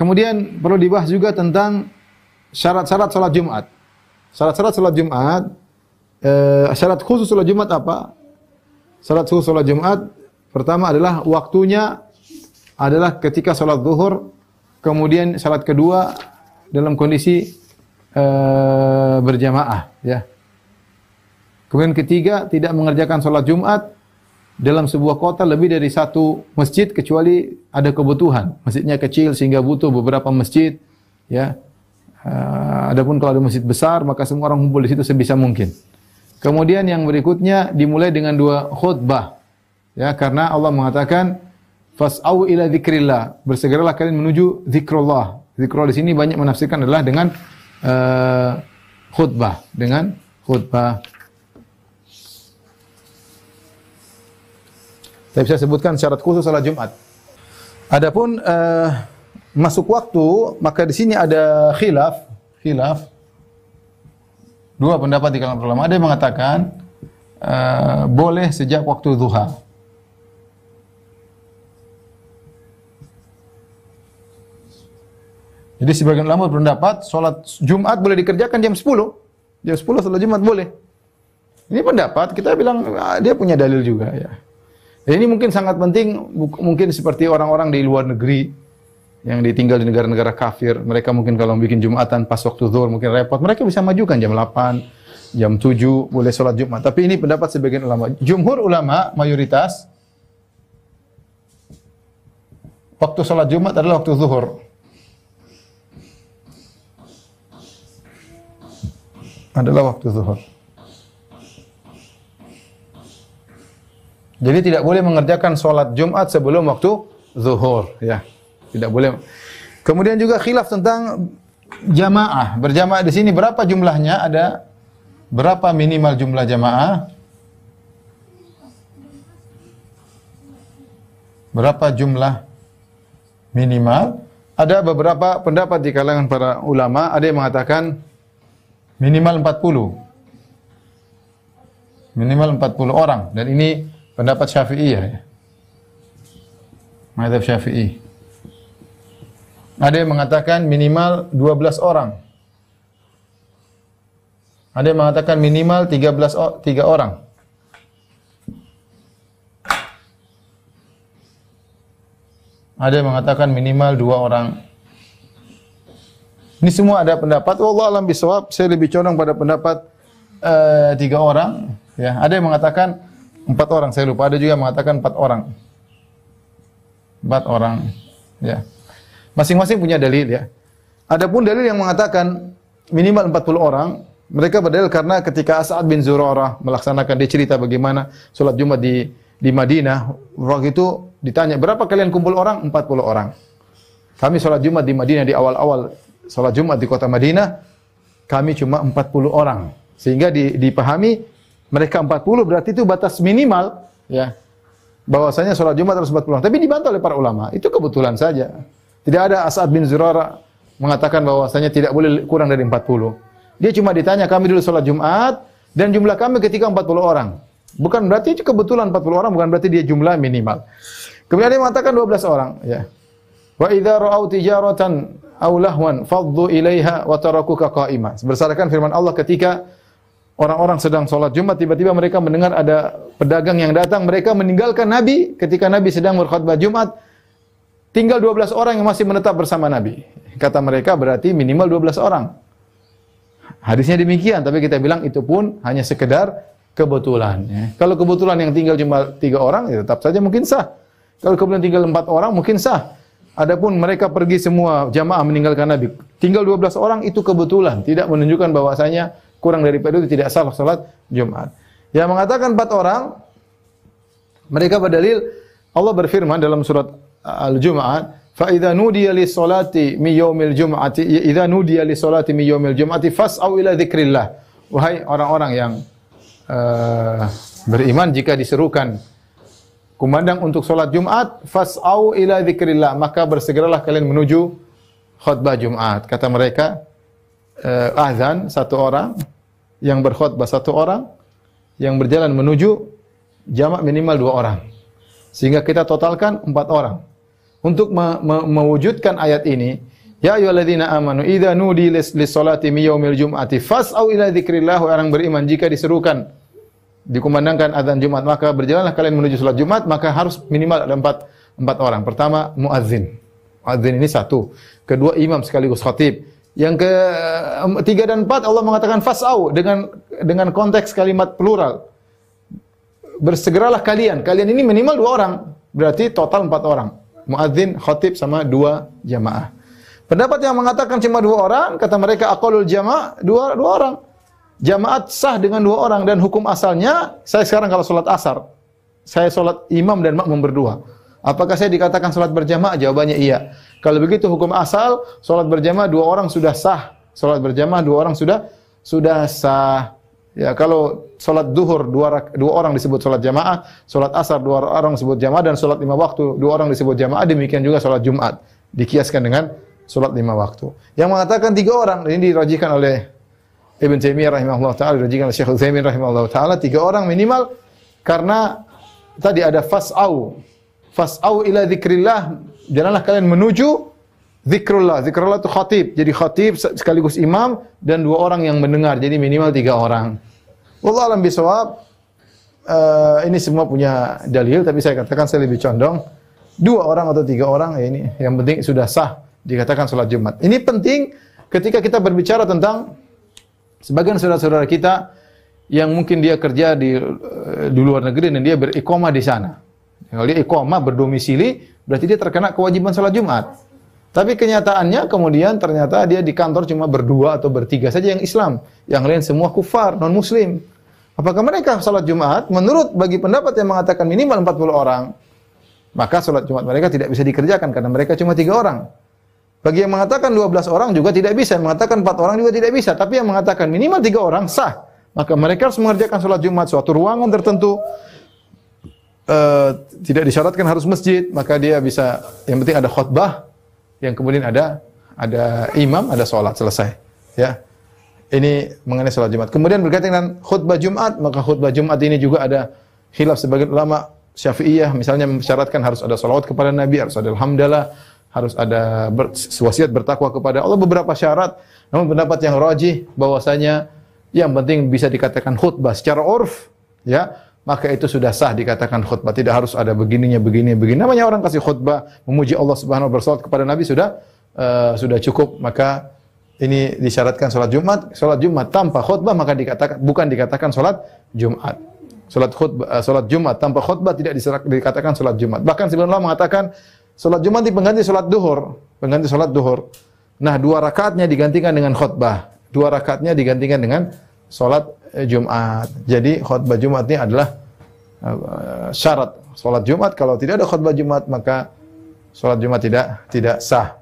kemudian perlu dibahas juga tentang syarat-syarat salat Jumat. Syarat-syarat salat Jumat, eh, syarat khusus salat Jumat apa? Syarat khusus salat Jumat pertama adalah waktunya adalah ketika salat zuhur, kemudian salat kedua dalam kondisi eh, berjamaah, ya. Kemudian ketiga tidak mengerjakan salat Jumat dalam sebuah kota lebih dari satu masjid kecuali ada kebutuhan. Masjidnya kecil sehingga butuh beberapa masjid, ya. Ah, adapun kalau ada masjid besar maka semua orang kumpul di situ sebisa mungkin. Kemudian yang berikutnya dimulai dengan dua khutbah. Ya, karena Allah mengatakan fas'au ila dzikrillah, bersegeralah kalian menuju zikrullah. Zikrullah di sini banyak menafsirkan adalah dengan uh, khutbah, dengan khutbah. Tapi saya sebutkan syarat khusus salat Jumat. Adapun uh, masuk waktu, maka di sini ada khilaf, khilaf. Dua pendapat di kalangan ulama. Ada yang mengatakan uh, boleh sejak waktu duha. Jadi sebagian ulama berpendapat salat Jumat boleh dikerjakan jam 10. Jam 10 salat Jumat boleh. Ini pendapat, kita bilang ah, dia punya dalil juga ya. Dan ini mungkin sangat penting, mungkin seperti orang-orang di luar negeri yang ditinggal di negara-negara kafir, mereka mungkin kalau bikin Jumatan pas waktu zuhur mungkin repot, mereka bisa majukan jam 8, jam 7 boleh sholat Jumat. Tapi ini pendapat sebagian ulama. Jumhur ulama mayoritas waktu sholat Jumat adalah waktu zuhur. Adalah waktu zuhur. Jadi tidak boleh mengerjakan sholat Jumat sebelum waktu zuhur. Ya, tidak boleh. Kemudian juga khilaf tentang jamaah. Berjamaah di sini berapa jumlahnya? Ada berapa minimal jumlah jamaah? Berapa jumlah minimal? Ada beberapa pendapat di kalangan para ulama. Ada yang mengatakan minimal 40. Minimal 40 orang. Dan ini Pendapat Syafi'i ya. Madhab Syafi'i. Ada yang mengatakan minimal 12 orang. Ada yang mengatakan minimal 13 3 orang. Ada yang mengatakan minimal dua orang. Ini semua ada pendapat. Allah alam bisawab. Saya lebih condong pada pendapat uh, tiga orang. Ya, ada yang mengatakan Empat orang, saya lupa. Ada juga yang mengatakan empat orang. Empat orang. Ya. Masing-masing punya dalil ya. Ada pun dalil yang mengatakan minimal empat puluh orang, mereka berdalil karena ketika Asad bin Zurarah melaksanakan dia cerita bagaimana sholat Jumat di di Madinah, waktu itu ditanya, "Berapa kalian kumpul orang?" Empat puluh orang. Kami sholat Jumat di Madinah di awal-awal sholat Jumat di kota Madinah, kami cuma empat puluh orang. Sehingga dipahami mereka 40 berarti itu batas minimal ya bahwasanya sholat Jumat harus 40 tapi dibantah oleh para ulama itu kebetulan saja tidak ada As'ad bin Zurara mengatakan bahwasanya tidak boleh kurang dari 40 dia cuma ditanya kami dulu sholat Jumat dan jumlah kami ketika 40 orang bukan berarti itu kebetulan 40 orang bukan berarti dia jumlah minimal kemudian dia mengatakan 12 orang ya wa idza ra'au tijaratan aw lahwan faddu ilaiha wa tarakuka qa'ima berdasarkan firman Allah ketika orang-orang sedang sholat Jumat, tiba-tiba mereka mendengar ada pedagang yang datang, mereka meninggalkan Nabi ketika Nabi sedang berkhutbah Jumat, tinggal 12 orang yang masih menetap bersama Nabi. Kata mereka berarti minimal 12 orang. Hadisnya demikian, tapi kita bilang itu pun hanya sekedar kebetulan. Ya. Kalau kebetulan yang tinggal cuma tiga orang, ya tetap saja mungkin sah. Kalau kemudian tinggal empat orang, mungkin sah. Adapun mereka pergi semua jamaah meninggalkan Nabi. Tinggal 12 orang itu kebetulan, tidak menunjukkan bahwasanya kurang daripada itu tidak sah salat Jumat. Yang mengatakan empat orang mereka berdalil Allah berfirman dalam surat uh, Al-Jum'at, "Fa idza nudiya lis salati min yaumil jum'ati, idza nudiya lis salati min yaumil jum'ati fas'au ila dzikrillah." Wahai orang-orang yang uh, beriman jika diserukan kumandang untuk salat Jumat, fas'au ila dzikrillah, maka bersegeralah kalian menuju khutbah Jumat. Kata mereka, eh, azan satu orang, yang berkhutbah satu orang, yang berjalan menuju jamak minimal dua orang. Sehingga kita totalkan empat orang. Untuk me me mewujudkan ayat ini, Ya ayyuhalladzina amanu idza nudi lis-salati min yaumil jum'ati fas'au ila dzikrillah orang beriman jika diserukan dikumandangkan azan Jumat maka berjalanlah kalian menuju salat Jumat maka harus minimal ada empat empat orang. Pertama muazin Muadzin ini satu. Kedua imam sekaligus khatib. Yang ke tiga dan empat Allah mengatakan fas'au dengan dengan konteks kalimat plural. Bersegeralah kalian. Kalian ini minimal dua orang. Berarti total empat orang. Muadzin, khatib sama dua jamaah. Pendapat yang mengatakan cuma dua orang, kata mereka akolul jamaah dua dua orang. Jamaat sah dengan dua orang dan hukum asalnya saya sekarang kalau sholat asar saya sholat imam dan makmum berdua. Apakah saya dikatakan salat berjamaah? Jawabannya iya. Kalau begitu hukum asal salat berjamaah dua orang sudah sah. Salat berjamaah dua orang sudah sudah sah. Ya, kalau salat duhur dua, dua orang disebut salat jamaah, salat asar dua orang disebut jamaah dan salat lima waktu dua orang disebut jamaah, demikian juga salat Jumat dikiaskan dengan salat lima waktu. Yang mengatakan tiga orang ini dirajikan oleh Ibn Taimiyah rahimahullah taala dirajikan oleh Syekh Utsaimin rahimahullah taala tiga orang minimal karena tadi ada fas'au fas'au ila zikrillah. janganlah kalian menuju zikrullah. Zikrullah itu khatib. Jadi khatib sekaligus imam dan dua orang yang mendengar. Jadi minimal tiga orang. Wallah alam bisawab. Uh, eh, ini semua punya dalil tapi saya katakan saya lebih condong dua orang atau tiga orang ya ini yang penting sudah sah dikatakan sholat Jumat. Ini penting ketika kita berbicara tentang sebagian saudara-saudara kita yang mungkin dia kerja di eh, di luar negeri dan dia berikoma di sana. Kalau dia iqamah berdomisili, berarti dia terkena kewajiban sholat Jumat. Tapi kenyataannya kemudian ternyata dia di kantor cuma berdua atau bertiga saja yang Islam. Yang lain semua kufar, non-muslim. Apakah mereka sholat Jumat? Menurut bagi pendapat yang mengatakan minimal 40 orang, maka sholat Jumat mereka tidak bisa dikerjakan karena mereka cuma tiga orang. Bagi yang mengatakan 12 orang juga tidak bisa, yang mengatakan 4 orang juga tidak bisa, tapi yang mengatakan minimal tiga orang sah. Maka mereka harus mengerjakan sholat Jumat suatu ruangan tertentu Eh, tidak disyaratkan harus masjid, maka dia bisa yang penting ada khutbah, yang kemudian ada ada imam, ada sholat selesai. Ya, ini mengenai sholat Jumat. Kemudian berkaitan dengan khutbah Jumat, maka khutbah Jumat ini juga ada khilaf sebagai ulama Syafi'iyah misalnya mensyaratkan harus ada sholawat kepada Nabi, harus ada alhamdulillah, harus ada ber, wasiat bertakwa kepada Allah beberapa syarat. Namun pendapat yang rajih bahwasanya yang penting bisa dikatakan khutbah secara urf ya maka itu sudah sah dikatakan khutbah. Tidak harus ada begininya, begini, begini. Namanya orang kasih khutbah, memuji Allah Subhanahu bersolat kepada Nabi sudah uh, sudah cukup. Maka ini disyaratkan sholat Jumat. Sholat Jumat tanpa khutbah maka dikatakan bukan dikatakan sholat Jumat. Sholat khutbah, eh, sholat Jumat tanpa khutbah tidak diserak, dikatakan sholat Jumat. Bahkan sebelum mengatakan sholat Jumat di pengganti sholat duhur, pengganti sholat duhur. Nah dua rakaatnya digantikan dengan khutbah, dua rakaatnya digantikan dengan sholat eh, Jumat. Jadi khutbah Jumat ini adalah eh, syarat sholat Jumat. Kalau tidak ada khutbah Jumat maka sholat Jumat tidak tidak sah.